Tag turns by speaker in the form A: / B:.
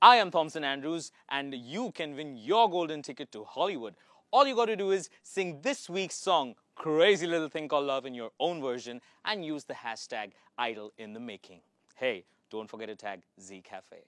A: I am Thompson Andrews, and you can win your golden ticket to Hollywood. All you got to do is sing this week's song, Crazy Little Thing Called Love, in your own version and use the hashtag idol in the making. Hey, don't forget to tag Z Cafe.